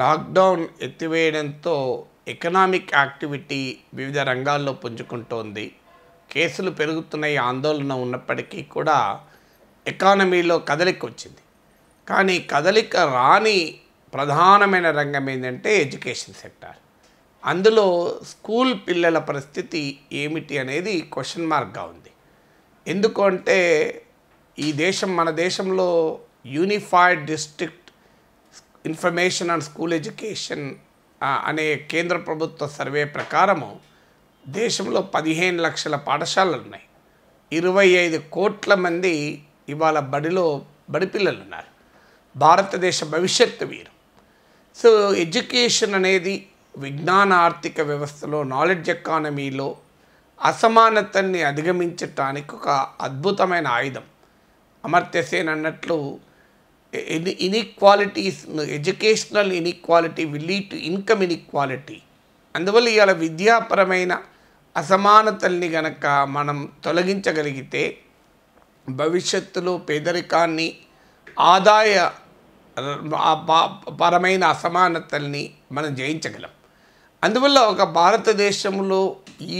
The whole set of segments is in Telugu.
లాక్డౌన్ ఎత్తివేయడంతో ఎకనామిక్ యాక్టివిటీ వివిధ రంగాల్లో పుంజుకుంటోంది కేసులు పెరుగుతున్నాయి ఆందోళన ఉన్నప్పటికీ కూడా ఎకానమీలో కదలిక వచ్చింది కానీ కదలిక రాని ప్రధానమైన రంగం ఏంటంటే ఎడ్యుకేషన్ సెక్టార్ అందులో స్కూల్ పిల్లల పరిస్థితి ఏమిటి అనేది క్వశ్చన్ మార్క్గా ఉంది ఎందుకంటే ఈ దేశం మన దేశంలో unified district information and school education అనే కేంద్ర ప్రభుత్వ సర్వే ప్రకారము దేశంలో పదిహేను లక్షల పాఠశాలలు ఉన్నాయి ఇరవై ఐదు కోట్ల మంది ఇవాళ బడిలో బడి పిల్లలు ఉన్నారు భారతదేశ భవిష్యత్తు వీరు సో ఎడ్యుకేషన్ అనేది విజ్ఞాన ఆర్థిక వ్యవస్థలో నాలెడ్జ్ ఎకానమీలో అసమానతని అధిగమించటానికి ఒక అద్భుతమైన ఆయుధం అమర్త్యసేన్ అన్నట్లు inequalities educational inequality will lead to income inequality అందువల్ల ఇవాళ విద్యాపరమైన అసమానతల్ని గనక మనం తొలగించగలిగితే భవిష్యత్తులో పేదరికాన్ని ఆదాయ పరమైన అసమానతల్ని మనం జయించగలం అందువల్ల ఒక భారతదేశంలో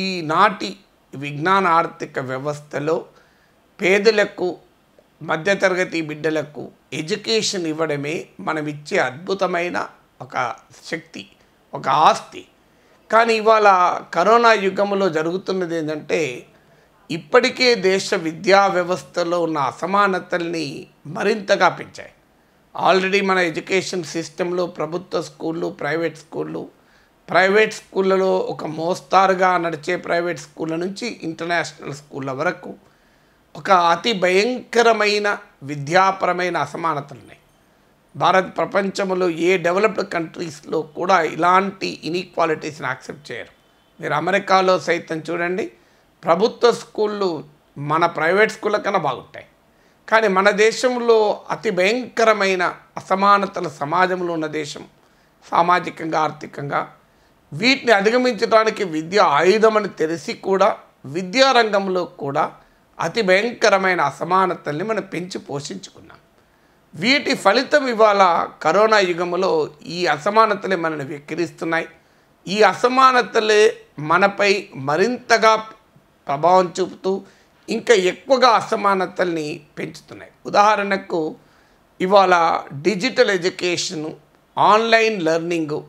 ఈనాటి విజ్ఞాన ఆర్థిక వ్యవస్థలో పేదలకు మధ్యతరగతి బిడ్డలకు ఎడ్యుకేషన్ ఇవ్వడమే మనం ఇచ్చే అద్భుతమైన ఒక శక్తి ఒక ఆస్తి కానీ ఇవాళ కరోనా యుగంలో జరుగుతున్నది ఏంటంటే ఇప్పటికే దేశ విద్యా వ్యవస్థలో ఉన్న అసమానతల్ని మరింతగా పెంచాయి ఆల్రెడీ మన ఎడ్యుకేషన్ సిస్టంలో ప్రభుత్వ స్కూళ్ళు ప్రైవేట్ స్కూళ్ళు ప్రైవేట్ స్కూళ్ళలో ఒక మోస్తారుగా నడిచే ప్రైవేట్ స్కూళ్ళ నుంచి ఇంటర్నేషనల్ స్కూళ్ళ వరకు ఒక అతి భయంకరమైన విద్యాపరమైన అసమానతలు ఉన్నాయి భారత్ ప్రపంచంలో ఏ డెవలప్డ్ కంట్రీస్లో కూడా ఇలాంటి ఇన్ఈక్వాలిటీస్ని యాక్సెప్ట్ చేయరు మీరు అమెరికాలో సైతం చూడండి ప్రభుత్వ స్కూళ్ళు మన ప్రైవేట్ స్కూళ్ళ కన్నా బాగుంటాయి కానీ మన దేశంలో అతి భయంకరమైన అసమానతల సమాజంలో ఉన్న దేశం సామాజికంగా ఆర్థికంగా వీటిని అధిగమించడానికి విద్య ఆయుధమని తెలిసి కూడా విద్యారంగంలో కూడా అతి భయంకరమైన అసమానతల్ని మనం పెంచి పోషించుకున్నాం వీటి ఫలితం ఇవాళ కరోనా యుగంలో ఈ అసమానతలే మనల్ని వెక్కిరిస్తున్నాయి ఈ అసమానతలే మనపై మరింతగా ప్రభావం చూపుతూ ఇంకా ఎక్కువగా అసమానతల్ని పెంచుతున్నాయి ఉదాహరణకు ఇవాళ డిజిటల్ ఎడ్యుకేషను ఆన్లైన్ లెర్నింగు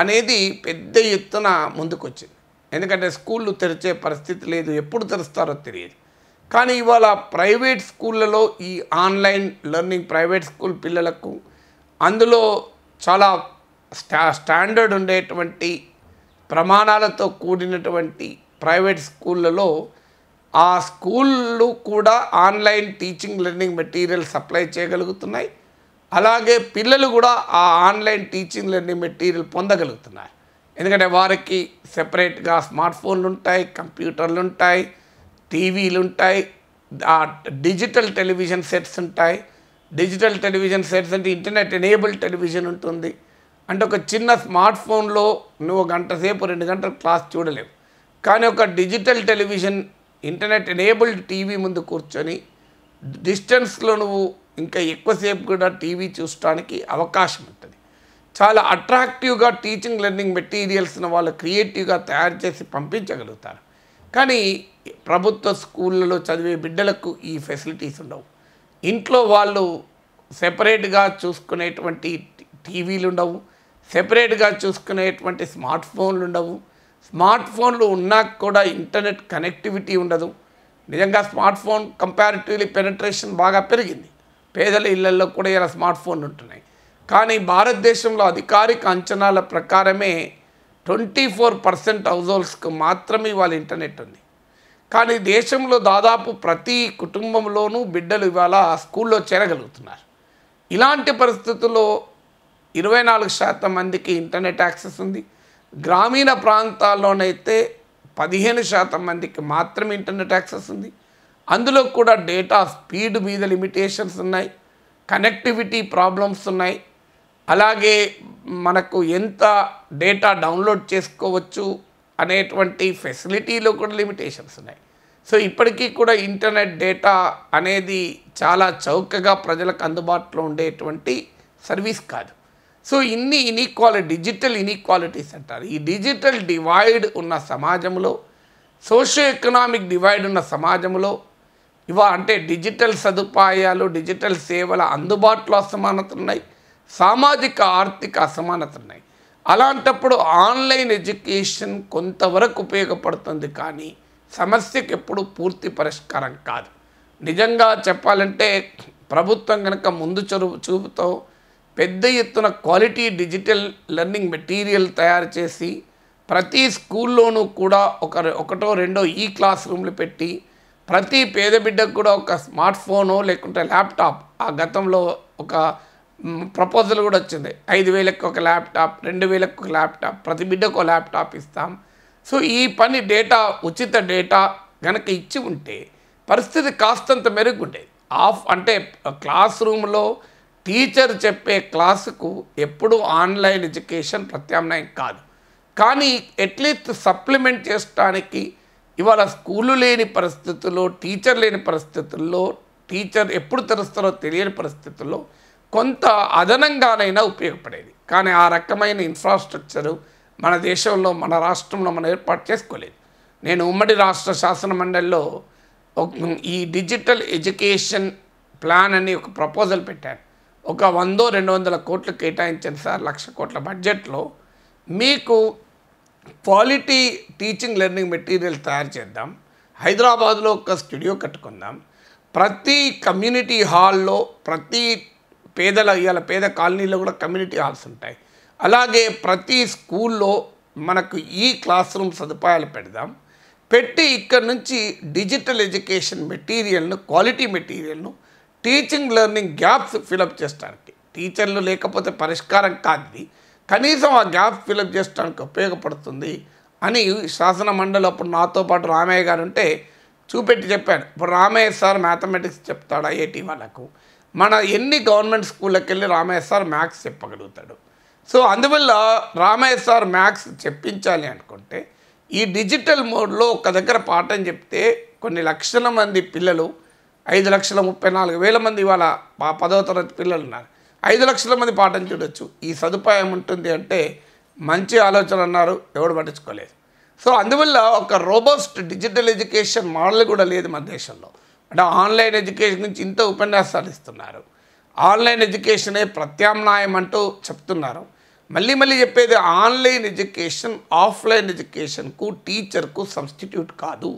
అనేది పెద్ద ఎత్తున ముందుకొచ్చింది ఎందుకంటే స్కూళ్ళు తెరిచే పరిస్థితి లేదు ఎప్పుడు తెరుస్తారో తెలియదు కానీ ఇవాళ ప్రైవేట్ స్కూళ్ళలో ఈ ఆన్లైన్ లెర్నింగ్ ప్రైవేట్ స్కూల్ పిల్లలకు అందులో చాలా స్టా స్టాండర్డ్ ఉండేటువంటి ప్రమాణాలతో కూడినటువంటి ప్రైవేట్ స్కూళ్ళలో ఆ స్కూళ్ళు కూడా online teaching learning material supply చేయగలుగుతున్నాయి అలాగే పిల్లలు కూడా ఆ ఆన్లైన్ టీచింగ్ లెర్నింగ్ మెటీరియల్ పొందగలుగుతున్నారు ఎందుకంటే వారికి సెపరేట్గా స్మార్ట్ ఫోన్లు ఉంటాయి కంప్యూటర్లు ఉంటాయి టీవీలు ఉంటాయి డిజిటల్ టెలివిజన్ సెట్స్ ఉంటాయి డిజిటల్ టెలివిజన్ సెట్స్ అంటే ఇంటర్నెట్ ఎనేబుల్ టెలివిజన్ ఉంటుంది అంటే ఒక చిన్న స్మార్ట్ ఫోన్లో నువ్వు గంట సేపు రెండు గంటలు క్లాస్ చూడలేవు కానీ ఒక digital television internet enabled TV ముందు కూర్చొని డిస్టెన్స్లో నువ్వు ఇంకా ఎక్కువసేపు కూడా టీవీ చూడటానికి అవకాశం ఉంటుంది చాలా అట్రాక్టివ్గా టీచింగ్ లెర్నింగ్ మెటీరియల్స్ని వాళ్ళు క్రియేటివ్గా తయారు చేసి పంపించగలుగుతారు కానీ ప్రభుత్వ స్కూళ్ళలో చదివే బిడ్డలకు ఈ ఫెసిలిటీస్ ఉండవు ఇంట్లో వాళ్ళు సెపరేట్గా చూసుకునేటువంటి టీవీలు ఉండవు సెపరేట్గా చూసుకునేటువంటి స్మార్ట్ ఫోన్లు ఉండవు స్మార్ట్ ఫోన్లు ఉన్నా కూడా ఇంటర్నెట్ కనెక్టివిటీ ఉండదు నిజంగా స్మార్ట్ ఫోన్ కంపారిటివ్లీ పెనట్రేషన్ బాగా పెరిగింది పేదల ఇళ్లలో కూడా ఇలా స్మార్ట్ ఫోన్లు ఉంటున్నాయి కానీ భారతదేశంలో అధికారిక అంచనాల ప్రకారమే ట్వంటీ ఫోర్ పర్సెంట్ హౌస్ హోల్డ్స్కి మాత్రమే ఇవాళ ఇంటర్నెట్ ఉంది కానీ దేశంలో దాదాపు ప్రతి కుటుంబంలోనూ బిడ్డలు ఇవాళ స్కూల్లో చేరగలుగుతున్నారు ఇలాంటి పరిస్థితుల్లో ఇరవై నాలుగు శాతం మందికి ఇంటర్నెట్ యాక్సెస్ ఉంది గ్రామీణ ప్రాంతాల్లోనైతే పదిహేను శాతం మందికి మాత్రమే ఇంటర్నెట్ యాక్సెస్ ఉంది అందులో కూడా డేటా స్పీడ్ మీద లిమిటేషన్స్ ఉన్నాయి కనెక్టివిటీ ప్రాబ్లమ్స్ ఉన్నాయి అలాగే మనకు ఎంత డేటా డౌన్లోడ్ చేసుకోవచ్చు అనేటువంటి ఫెసిలిటీలో కూడా లిమిటేషన్స్ ఉన్నాయి సో ఇప్పటికీ కూడా ఇంటర్నెట్ డేటా అనేది చాలా చౌకగా ప్రజలకు అందుబాటులో ఉండేటువంటి సర్వీస్ కాదు సో ఇన్ని ఇనీక్వాలిటీ డిజిటల్ ఇన్ఈక్వాలిటీస్ అంటారు ఈ డిజిటల్ డివైడ్ ఉన్న సమాజంలో సోషో ఎకనామిక్ డివైడ్ ఉన్న సమాజంలో ఇవా అంటే డిజిటల్ సదుపాయాలు డిజిటల్ సేవల అందుబాటులో అసమానతలు ఉన్నాయి సామాజిక ఆర్థిక అసమానతలు ఉన్నాయి అలాంటప్పుడు ఆన్లైన్ ఎడ్యుకేషన్ కొంతవరకు ఉపయోగపడుతుంది కానీ సమస్యకి ఎప్పుడు పూర్తి పరిష్కారం కాదు నిజంగా చెప్పాలంటే ప్రభుత్వం కనుక ముందు చొరువు చూపుతో పెద్ద ఎత్తున క్వాలిటీ డిజిటల్ లెర్నింగ్ మెటీరియల్ తయారు చేసి ప్రతి స్కూల్లోనూ కూడా ఒక ఒకటో రెండో ఈ క్లాస్ రూమ్లు పెట్టి ప్రతి పేద బిడ్డకు కూడా ఒక స్మార్ట్ ఫోను లేకుంటే ల్యాప్టాప్ ఆ గతంలో ఒక ప్రపోజల్ కూడా వచ్చింది ఐదు వేలకు ఒక ల్యాప్టాప్ రెండు వేలకు ఒక ల్యాప్టాప్ ప్రతి బిడ్డకు ల్యాప్టాప్ ఇస్తాం సో ఈ పని డేటా ఉచిత డేటా కనుక ఇచ్చి ఉంటే పరిస్థితి కాస్తంత మెరుగుండేది ఆఫ్ అంటే క్లాస్ రూమ్లో టీచర్ చెప్పే క్లాసుకు ఎప్పుడూ ఆన్లైన్ ఎడ్యుకేషన్ ప్రత్యామ్నాయం కాదు కానీ అట్లీస్ట్ సప్లిమెంట్ చేసడానికి ఇవాళ స్కూలు లేని పరిస్థితుల్లో టీచర్ లేని పరిస్థితుల్లో టీచర్ ఎప్పుడు తెరుస్తారో తెలియని పరిస్థితుల్లో కొంత అదనంగానైనా ఉపయోగపడేది కానీ ఆ రకమైన ఇన్ఫ్రాస్ట్రక్చరు మన దేశంలో మన రాష్ట్రంలో మనం ఏర్పాటు చేసుకోలేదు నేను ఉమ్మడి రాష్ట్ర శాసన మండలిలో ఈ డిజిటల్ ఎడ్యుకేషన్ ప్లాన్ అని ఒక ప్రపోజల్ పెట్టాను ఒక వందో రెండు వందల కోట్లు కేటాయించాను సార్ లక్ష కోట్ల బడ్జెట్లో మీకు క్వాలిటీ టీచింగ్ లెర్నింగ్ మెటీరియల్ తయారు చేద్దాం హైదరాబాద్లో ఒక స్టూడియో కట్టుకుందాం ప్రతి కమ్యూనిటీ హాల్లో ప్రతి పేదల ఇవాళ పేద కాలనీలో కూడా కమ్యూనిటీ హాల్స్ ఉంటాయి అలాగే ప్రతి స్కూల్లో మనకు ఈ క్లాస్ రూమ్ సదుపాయాలు పెడదాం పెట్టి ఇక్కడ నుంచి డిజిటల్ ఎడ్యుకేషన్ మెటీరియల్ను క్వాలిటీ మెటీరియల్ను టీచింగ్ లెర్నింగ్ గ్యాప్స్ ఫిలప్ చేస్తానికి టీచర్లు లేకపోతే పరిష్కారం కాదు కనీసం ఆ గ్యాప్ ఫిలప్ చేసడానికి ఉపయోగపడుతుంది అని శాసన మండలి అప్పుడు నాతో పాటు రామయ్య గారు ఉంటే చూపెట్టి చెప్పాను ఇప్పుడు రామయ్య సార్ మ్యాథమెటిక్స్ చెప్తాడు ఐఐటి వాళ్ళకు మన ఎన్ని గవర్నమెంట్ స్కూళ్ళకి వెళ్ళి రామయ్య సార్ మ్యాథ్స్ చెప్పగలుగుతాడు సో అందువల్ల రామయ్య సార్ మ్యాథ్స్ చెప్పించాలి అనుకుంటే ఈ డిజిటల్ మోడ్లో ఒక దగ్గర పాఠం చెప్తే కొన్ని లక్షల మంది పిల్లలు ఐదు లక్షల ముప్పై నాలుగు వేల మంది ఇవాళ పదవ తరగతి పిల్లలు ఉన్నారు ఐదు లక్షల మంది పాఠం చూడొచ్చు ఈ సదుపాయం ఉంటుంది అంటే మంచి ఆలోచన అన్నారు ఎవడు పట్టించుకోలేదు సో అందువల్ల ఒక రోబోస్ట్ డిజిటల్ ఎడ్యుకేషన్ మోడల్ కూడా లేదు మన దేశంలో అంటే ఆన్లైన్ ఎడ్యుకేషన్ నుంచి ఇంత ఉపన్యాసాలు ఇస్తున్నారు ఆన్లైన్ ఎడ్యుకేషనే ప్రత్యామ్నాయం అంటూ చెప్తున్నారు మళ్ళీ మళ్ళీ చెప్పేది ఆన్లైన్ ఎడ్యుకేషన్ ఆఫ్లైన్ ఎడ్యుకేషన్కు టీచర్కు సబ్స్టిట్యూట్ కాదు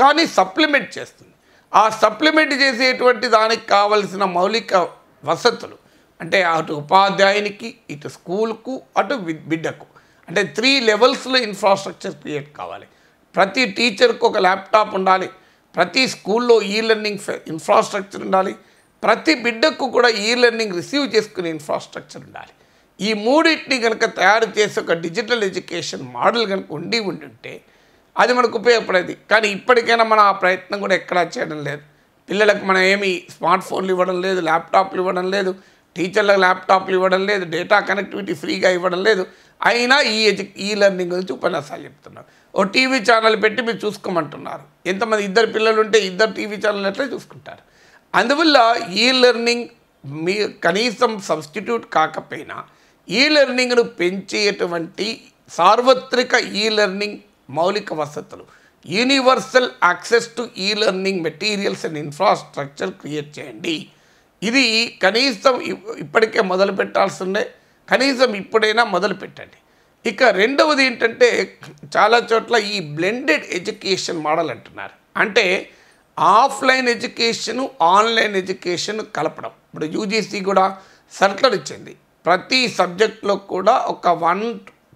కానీ సప్లిమెంట్ చేస్తుంది ఆ సప్లిమెంట్ చేసేటువంటి దానికి కావలసిన మౌలిక వసతులు అంటే అటు ఉపాధ్యాయునికి ఇటు స్కూల్కు అటు బిడ్డకు అంటే త్రీ లెవెల్స్లో ఇన్ఫ్రాస్ట్రక్చర్ క్రియేట్ కావాలి ప్రతి టీచర్కు ఒక ల్యాప్టాప్ ఉండాలి ప్రతి స్కూల్లో ఈ లెర్నింగ్ ఇన్ఫ్రాస్ట్రక్చర్ ఉండాలి ప్రతి బిడ్డకు కూడా ఈ లెర్నింగ్ రిసీవ్ చేసుకునే ఇన్ఫ్రాస్ట్రక్చర్ ఉండాలి ఈ మూడింటిని కనుక తయారు చేసే ఒక డిజిటల్ ఎడ్యుకేషన్ మోడల్ కనుక ఉండి ఉంటే అది మనకు ఉపయోగపడేది కానీ ఇప్పటికైనా మనం ఆ ప్రయత్నం కూడా ఎక్కడా చేయడం లేదు పిల్లలకు మనం ఏమి స్మార్ట్ ఫోన్లు ఇవ్వడం లేదు ల్యాప్టాప్లు ఇవ్వడం లేదు టీచర్లకు ల్యాప్టాప్లు ఇవ్వడం లేదు డేటా కనెక్టివిటీ ఫ్రీగా ఇవ్వడం లేదు అయినా ఈ ఎడ్యు ఈ లెర్నింగ్ గురించి ఉపన్యాసాలు చెప్తున్నారు ఓ టీవీ ఛానల్ పెట్టి మీరు చూసుకోమంటున్నారు ఎంతమంది ఇద్దరు పిల్లలు ఉంటే ఇద్దరు టీవీ ఛానల్ ఎట్లా చూసుకుంటారు అందువల్ల ఈ లెర్నింగ్ మీ కనీసం సబ్స్టిట్యూట్ కాకపోయినా ఈ లెర్నింగ్ను పెంచేటువంటి సార్వత్రిక ఈ లెర్నింగ్ మౌలిక వసతులు universal access to e learning materials and infrastructure create చేయండి ఇది కనీసం ఇప్పటికే మొదలు పెట్టాల్సిందే కనీసం ఇప్పుడైనా మొదలు పెట్టండి ఇక రెండవది ఏంటంటే చాలా చోట్ల ఈ బ్లెండెడ్ ఎడ్యుకేషన్ మోడల్ అంటున్నారు అంటే ఆఫ్లైన్ ఎడ్యుకేషను ఆన్లైన్ ఎడ్యుకేషన్ కలపడం ఇప్పుడు యూజీసీ కూడా సర్కులర్ ఇచ్చింది ప్రతి సబ్జెక్ట్లో కూడా ఒక వన్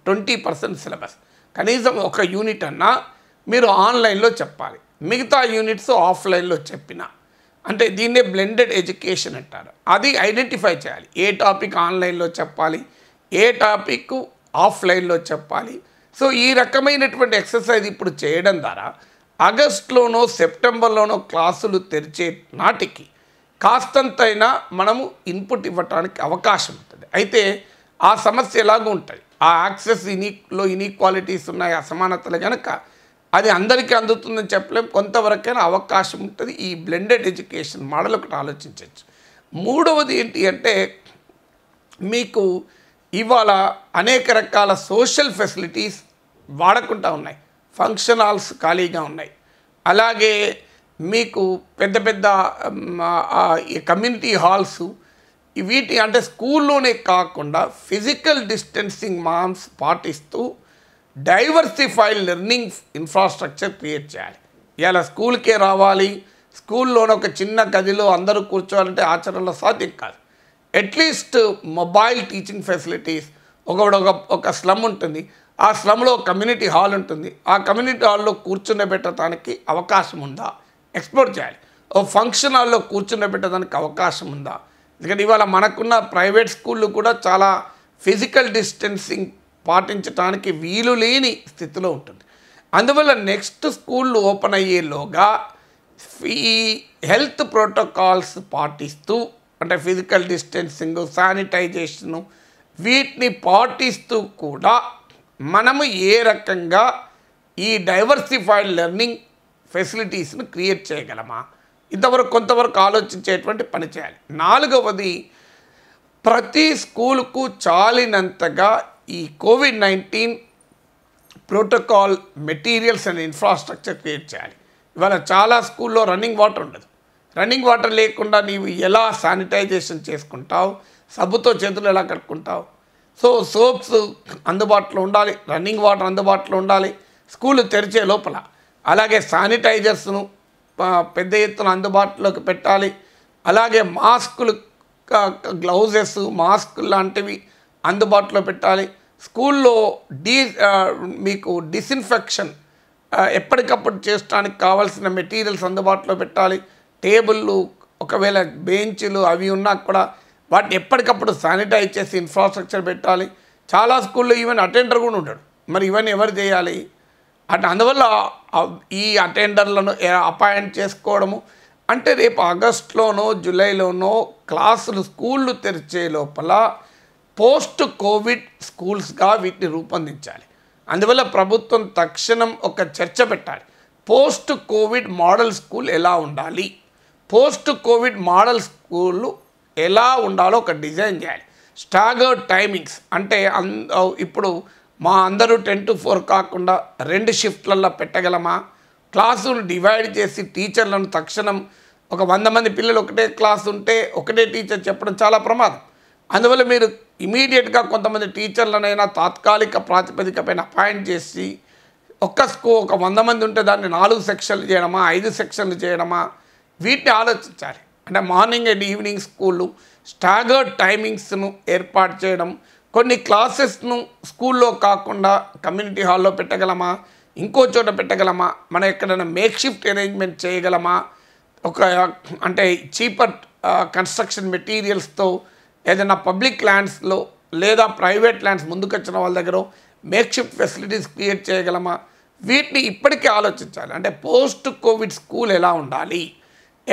ట్వంటీ పర్సెంట్ సిలబస్ కనీసం ఒక యూనిట్ అన్నా మీరు ఆన్లైన్లో చెప్పాలి మిగతా యూనిట్స్ ఆఫ్లైన్లో చెప్పిన అంటే దీన్నే బ్లెండెడ్ ఎడ్యుకేషన్ అంటారు అది ఐడెంటిఫై చేయాలి ఏ టాపిక్ ఆన్లైన్లో చెప్పాలి ఏ టాపిక్ ఆఫ్లైన్లో చెప్పాలి సో ఈ రకమైనటువంటి ఎక్సర్సైజ్ ఇప్పుడు చేయడం ద్వారా ఆగస్ట్లోనో సెప్టెంబర్లోనో క్లాసులు తెరిచే నాటికి కాస్తంతైనా మనము ఇన్పుట్ ఇవ్వటానికి అవకాశం ఉంటుంది అయితే ఆ సమస్య ఎలాగూ ఉంటుంది ఆ యాక్సెస్ ఇనీలో ఇనీక్వాలిటీస్ ఉన్నాయి అసమానతలు కనుక అది అందరికీ అందుతుందని చెప్పలేం కొంతవరకైనా అవకాశం ఉంటుంది ఈ బ్లెండెడ్ ఎడ్యుకేషన్ మోడల్ ఒకటి ఆలోచించవచ్చు మూడవది ఏంటి అంటే మీకు ఇవాళ అనేక రకాల సోషల్ ఫెసిలిటీస్ వాడకుండా ఉన్నాయి ఫంక్షన్ హాల్స్ ఖాళీగా ఉన్నాయి అలాగే మీకు పెద్ద పెద్ద కమ్యూనిటీ హాల్స్ వీటి అంటే స్కూల్లోనే కాకుండా ఫిజికల్ డిస్టెన్సింగ్ మామ్స్ పాటిస్తూ డైవర్సిఫైడ్ లెర్నింగ్ ఇన్ఫ్రాస్ట్రక్చర్ క్రియేట్ చేయాలి ఇలా స్కూల్కే రావాలి స్కూల్లోనే ఒక చిన్న గదిలో అందరూ కూర్చోవాలంటే ఆచరణలో సాధ్యం కాదు అట్లీస్ట్ మొబైల్ టీచింగ్ ఫెసిలిటీస్ ఒక ఒక స్లమ్ ఉంటుంది ఆ స్లమ్లో కమ్యూనిటీ హాల్ ఉంటుంది ఆ కమ్యూనిటీ హాల్లో కూర్చుండబెట్టడానికి అవకాశం ఉందా ఎక్స్ప్లోర్ చేయాలి ఓ ఫంక్షన్ హాల్లో పెట్టడానికి అవకాశం ఉందా ఎందుకంటే ఇవాళ మనకున్న ప్రైవేట్ స్కూళ్ళు కూడా చాలా ఫిజికల్ డిస్టెన్సింగ్ పాటించడానికి వీలు లేని స్థితిలో ఉంటుంది అందువల్ల నెక్స్ట్ స్కూళ్ళు ఓపెన్ అయ్యేలోగా ఈ హెల్త్ ప్రోటోకాల్స్ పాటిస్తూ అంటే ఫిజికల్ డిస్టెన్సింగ్ శానిటైజేషను వీటిని పాటిస్తూ కూడా మనము ఏ రకంగా ఈ డైవర్సిఫైడ్ లెర్నింగ్ ఫెసిలిటీస్ను క్రియేట్ చేయగలమా ఇంతవరకు కొంతవరకు ఆలోచించేటువంటి పని చేయాలి నాలుగవది ప్రతి స్కూల్కు చాలినంతగా ఈ Covid nineteen protocol materials and infrastructure create చేయాలి ఇవాళ చాలా స్కూల్లో రన్నింగ్ వాటర్ ఉండదు రన్నింగ్ వాటర్ లేకుండా నీవు ఎలా శానిటైజేషన్ చేసుకుంటావు సబ్బుతో చేతులు ఎలా కట్టుకుంటావు సో సోప్స్ అందుబాటులో ఉండాలి రన్నింగ్ వాటర్ అందుబాటులో ఉండాలి స్కూళ్ళు తెరిచే లోపల అలాగే శానిటైజర్స్ను పెద్ద ఎత్తున అందుబాటులోకి పెట్టాలి అలాగే మాస్కులు గ్లౌజెస్ మాస్క్ లాంటివి అందుబాటులో పెట్టాలి స్కూల్లో డీ మీకు డిసిన్ఫెక్షన్ ఎప్పటికప్పుడు చేసడానికి కావాల్సిన మెటీరియల్స్ అందుబాటులో పెట్టాలి టేబుళ్ళు ఒకవేళ బెంచ్లు అవి ఉన్నా కూడా వాటిని ఎప్పటికప్పుడు శానిటైజ్ చేసి ఇన్ఫ్రాస్ట్రక్చర్ పెట్టాలి చాలా స్కూల్లో ఈవెన్ అటెండర్ కూడా ఉంటాడు మరి ఇవన్నీ ఎవరు చేయాలి అట్ అందువల్ల ఈ అటెండర్లను అపాయింట్ చేసుకోవడము అంటే రేపు ఆగస్టులోనో జూలైలోనో క్లాసులు స్కూళ్ళు తెరిచే లోపల పోస్ట్ కోవిడ్ స్కూల్స్గా వీటిని రూపొందించాలి అందువల్ల ప్రభుత్వం తక్షణం ఒక చర్చ పెట్టాలి పోస్ట్ కోవిడ్ మోడల్ స్కూల్ ఎలా ఉండాలి పోస్ట్ కోవిడ్ మోడల్ స్కూళ్ళు ఎలా ఉండాలో ఒక డిజైన్ చేయాలి స్టాగర్డ్ టైమింగ్స్ అంటే ఇప్పుడు మా అందరూ టెన్ టు ఫోర్ కాకుండా రెండు షిఫ్ట్లల్లో పెట్టగలమా క్లాసులు డివైడ్ చేసి టీచర్లను తక్షణం ఒక వంద మంది పిల్లలు ఒకటే క్లాస్ ఉంటే ఒకటే టీచర్ చెప్పడం చాలా ప్రమాదం అందువల్ల మీరు ఇమీడియట్గా కొంతమంది టీచర్లనైనా తాత్కాలిక ప్రాతిపదిక పైన అపాయింట్ చేసి ఒక్క స్కూ ఒక వంద మంది ఉంటే దాన్ని నాలుగు సెక్షన్లు చేయడమా ఐదు సెక్షన్లు చేయడమా వీటిని ఆలోచించాలి అంటే మార్నింగ్ అండ్ ఈవినింగ్ స్కూళ్ళు స్టాగర్డ్ టైమింగ్స్ను ఏర్పాటు చేయడం కొన్ని క్లాసెస్ను స్కూల్లో కాకుండా కమ్యూనిటీ హాల్లో పెట్టగలమా ఇంకో చోట పెట్టగలమా మనం ఎక్కడైనా మేక్ షిఫ్ట్ అరేంజ్మెంట్ చేయగలమా ఒక అంటే చీపర్ కన్స్ట్రక్షన్ మెటీరియల్స్తో ఏదైనా పబ్లిక్ ల్యాండ్స్లో లేదా ప్రైవేట్ ల్యాండ్స్ ముందుకొచ్చిన వాళ్ళ దగ్గర మేక్ షిఫ్ట్ ఫెసిలిటీస్ క్రియేట్ చేయగలమా వీటిని ఇప్పటికే ఆలోచించాలి అంటే పోస్ట్ కోవిడ్ స్కూల్ ఎలా ఉండాలి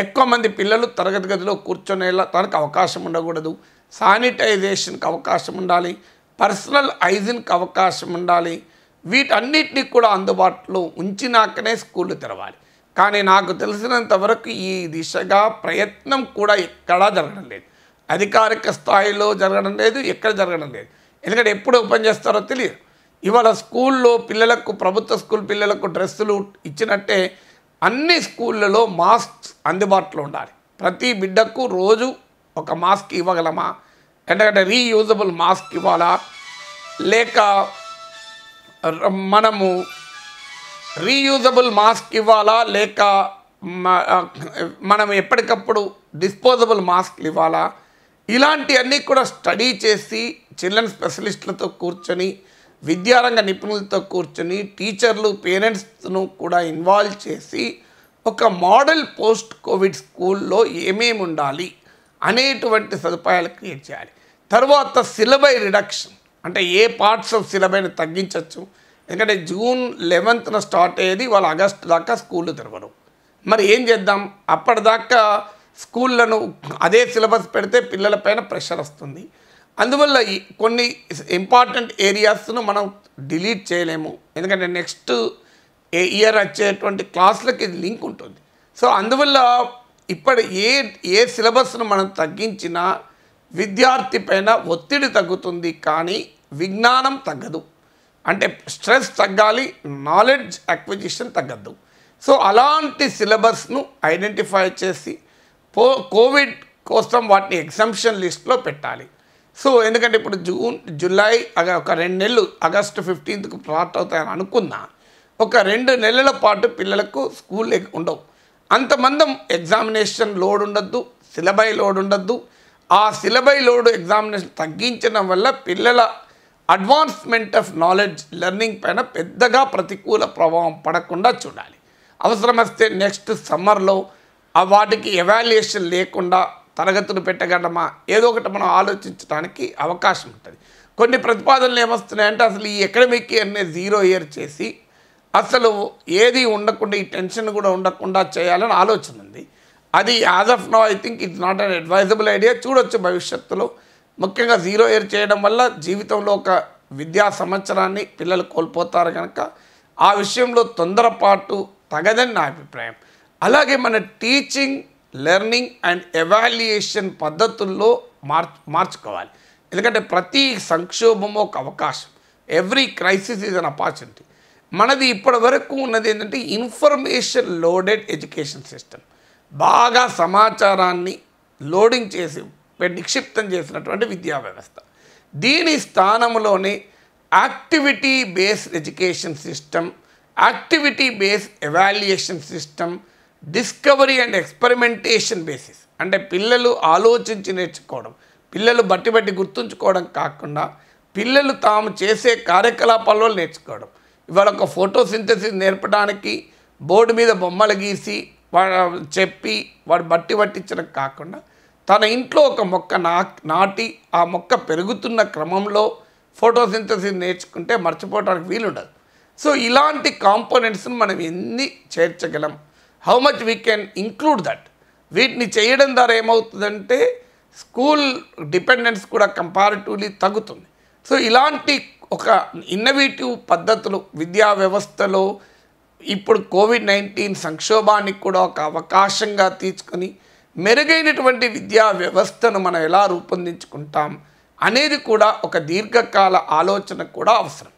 ఎక్కువ మంది పిల్లలు తరగతి గదిలో కూర్చునేలా తనకు అవకాశం ఉండకూడదు శానిటైజేషన్కి అవకాశం ఉండాలి పర్సనల్ హైజిన్కి అవకాశం ఉండాలి వీటన్నిటినీ కూడా అందుబాటులో ఉంచినాకనే స్కూళ్ళు తెరవాలి కానీ నాకు తెలిసినంత వరకు ఈ దిశగా ప్రయత్నం కూడా ఎక్కడా జరగడం లేదు అధికారిక స్థాయిలో జరగడం లేదు ఎక్కడ జరగడం లేదు ఎందుకంటే ఎప్పుడు ఓపెన్ చేస్తారో తెలియదు ఇవాళ స్కూల్లో పిల్లలకు ప్రభుత్వ స్కూల్ పిల్లలకు డ్రెస్సులు ఇచ్చినట్టే అన్ని స్కూళ్ళలో మాస్క్స్ అందుబాటులో ఉండాలి ప్రతి బిడ్డకు రోజు ఒక మాస్క్ ఇవ్వగలమా ఎందుకంటే రీయూజబుల్ మాస్క్ ఇవ్వాలా లేక మనము రీయూజబుల్ మాస్క్ ఇవ్వాలా లేక మనం ఎప్పటికప్పుడు డిస్పోజబుల్ మాస్క్లు ఇవ్వాలా ఇలాంటివన్నీ కూడా స్టడీ చేసి చిల్డ్రన్ స్పెషలిస్టులతో కూర్చొని విద్యారంగ నిపుణులతో కూర్చొని టీచర్లు పేరెంట్స్ను కూడా ఇన్వాల్వ్ చేసి ఒక మోడల్ పోస్ట్ కోవిడ్ స్కూల్లో ఏమేమి ఉండాలి అనేటువంటి సదుపాయాలు క్రియేట్ చేయాలి తర్వాత సిలబై రిడక్షన్ అంటే ఏ పార్ట్స్ ఆఫ్ సిలబైని తగ్గించవచ్చు ఎందుకంటే జూన్ లెవెన్త్న స్టార్ట్ అయ్యేది వాళ్ళు ఆగస్టు దాకా స్కూళ్ళు తెరవరు మరి ఏం చేద్దాం అప్పటిదాకా స్కూళ్ళను అదే సిలబస్ పెడితే పిల్లలపైన ప్రెషర్ వస్తుంది అందువల్ల కొన్ని ఇంపార్టెంట్ ఏరియాస్ను మనం డిలీట్ చేయలేము ఎందుకంటే నెక్స్ట్ ఏ ఇయర్ వచ్చేటువంటి క్లాసులకి ఇది లింక్ ఉంటుంది సో అందువల్ల ఇప్పటి ఏ ఏ సిలబస్ను మనం తగ్గించినా విద్యార్థి పైన ఒత్తిడి తగ్గుతుంది కానీ విజ్ఞానం తగ్గదు అంటే స్ట్రెస్ తగ్గాలి నాలెడ్జ్ అక్విజిషన్ తగ్గద్దు సో అలాంటి సిలబస్ను ఐడెంటిఫై చేసి పో కోవిడ్ కోసం వాటిని ఎగ్జంప్షన్ లిస్ట్లో పెట్టాలి సో ఎందుకంటే ఇప్పుడు జూన్ జూలై ఒక రెండు నెలలు ఆగస్టు ఫిఫ్టీన్త్కు స్టార్ట్ అవుతాయని అనుకున్నా ఒక రెండు నెలల పాటు పిల్లలకు స్కూల్ ఉండవు అంతమందం ఎగ్జామినేషన్ లోడ్ ఉండద్దు సిలబై లోడ్ ఉండద్దు ఆ సిలబై లోడ్ ఎగ్జామినేషన్ తగ్గించడం వల్ల పిల్లల అడ్వాన్స్మెంట్ ఆఫ్ నాలెడ్జ్ లెర్నింగ్ పైన పెద్దగా ప్రతికూల ప్రభావం పడకుండా చూడాలి అవసరమస్తే నెక్స్ట్ సమ్మర్లో వాటికి ఎవాల్యుయేషన్ లేకుండా తరగతులు పెట్టగలమా ఏదో ఒకటి మనం ఆలోచించడానికి అవకాశం ఉంటుంది కొన్ని ప్రతిపాదనలు ఏమొస్తున్నాయంటే అసలు ఈ ఎకడమిక్ ఇయర్నే జీరో ఇయర్ చేసి అసలు ఏది ఉండకుండా ఈ టెన్షన్ కూడా ఉండకుండా చేయాలని ఆలోచన ఉంది అది as of now I think it's not an advisable idea చూడొచ్చు భవిష్యత్తులో ముఖ్యంగా జీరో ఇయర్ చేయడం వల్ల జీవితంలో ఒక విద్యా సంవత్సరాన్ని పిల్లలు కోల్పోతారు కనుక ఆ విషయంలో తొందరపాటు తగదని నా అభిప్రాయం అలాగే మన టీచింగ్ లెర్నింగ్ అండ్ ఎవాల్యుయేషన్ పద్ధతుల్లో మార్ మార్చుకోవాలి ఎందుకంటే ప్రతి సంక్షోభం ఒక అవకాశం every crisis is an opportunity మనది ఇప్పటి వరకు ఉన్నది ఏంటంటే ఇన్ఫర్మేషన్ లోడెడ్ ఎడ్యుకేషన్ సిస్టమ్ బాగా సమాచారాన్ని లోడింగ్ చేసి నిక్షిప్తం చేసినటువంటి విద్యా వ్యవస్థ దీని స్థానంలోనే activity based education system activity based evaluation system discovery and experimentation basis అంటే పిల్లలు ఆలోచించి నేర్చుకోవడం పిల్లలు బట్టి బట్టి గుర్తుంచుకోవడం కాకుండా పిల్లలు తాము చేసే కార్యకలాపాల్లో నేర్చుకోవడం ఇవాళ ఒక సింథసిస్ నేర్పడానికి బోర్డు మీద బొమ్మలు గీసి చెప్పి వాడు బట్టి పట్టించడం కాకుండా తన ఇంట్లో ఒక మొక్క నా నాటి ఆ మొక్క పెరుగుతున్న క్రమంలో సింథసిస్ నేర్చుకుంటే మర్చిపోవడానికి వీలుండదు సో ఇలాంటి కాంపోనెంట్స్ని మనం ఎన్ని చేర్చగలం how much we can include that వీటిని చేయడం ద్వారా ఏమవుతుందంటే స్కూల్ డిపెండెన్స్ కూడా కంపారిటివ్లీ తగ్గుతుంది సో ఇలాంటి ఒక ఇన్నోవేటివ్ పద్ధతులు విద్యా వ్యవస్థలో ఇప్పుడు కోవిడ్ నైన్టీన్ సంక్షోభానికి కూడా ఒక అవకాశంగా తీసుకొని మెరుగైనటువంటి విద్యా వ్యవస్థను మనం ఎలా రూపొందించుకుంటాం అనేది కూడా ఒక దీర్ఘకాల ఆలోచన కూడా అవసరం